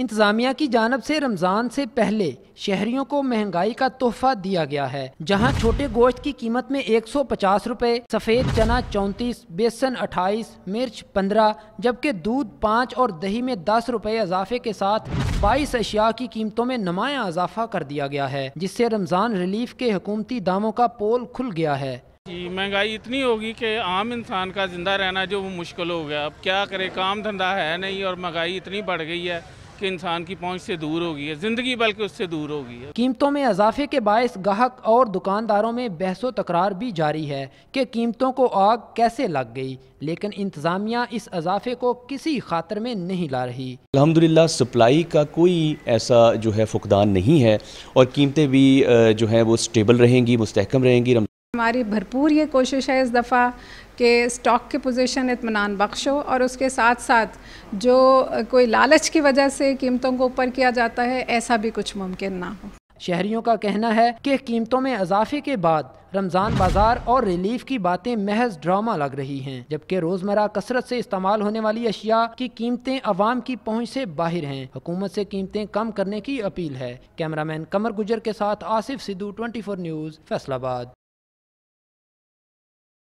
इंतजामिया की जानब से रमज़ान से पहले शहरियों को महंगाई का तोहफा दिया गया है जहां छोटे गोश्त की कीमत में एक सौ पचास रुपये सफ़ेद चना चौंतीस बेसन अट्ठाईस मिर्च पंद्रह जबकि दूध पाँच और दही में दस रुपये इजाफे के साथ बाईस अशिया की कीमतों में नमाया इजाफा कर दिया गया है जिससे रमज़ान रिलीफ के हकूमती दामों का पोल खुल गया है महंगाई इतनी होगी कि आम इंसान का ज़िंदा रहना जो वो मुश्किल हो गया अब क्या करे काम धंधा है नहीं और महंगाई इतनी बढ़ गई है कि इंसान की पहुंच से दूर हो गई है ज़िंदगी बल्कि उससे दूर हो गई है कीमतों में इजाफे के बायस गाहक और दुकानदारों में बहसो तकरार भी जारी है कि कीमतों को आग कैसे लग गई लेकिन इंतज़ामिया इस इजाफे को किसी खातर में नहीं ला रही अलहमदिल्ला सप्लाई का कोई ऐसा जो है फुकदान नहीं है और कीमतें भी जो है वो स्टेबल रहेंगी मुस्तकम रहेंगी हमारी भरपूर ये कोशिश है इस दफ़ा कि स्टॉक की पोजीशन इतमान बख्श हो और उसके साथ साथ जो कोई लालच की वजह से कीमतों को ऊपर किया जाता है ऐसा भी कुछ मुमकिन ना हो शहरियों का कहना है कि कीमतों में इजाफे के बाद रमज़ान बाजार और रिलीफ की बातें महज ड्रामा लग रही हैं जबकि रोज़मर्रा कसरत से इस्तेमाल होने वाली अशिया की कीमतें अवाम की पहुंच से बाहर हैं हुकूमत से कीमतें कम करने की अपील है कैमरामैन कमर गुजर के साथ आसिफ सिद्धू ट्वेंटी न्यूज़ फैसलाबाद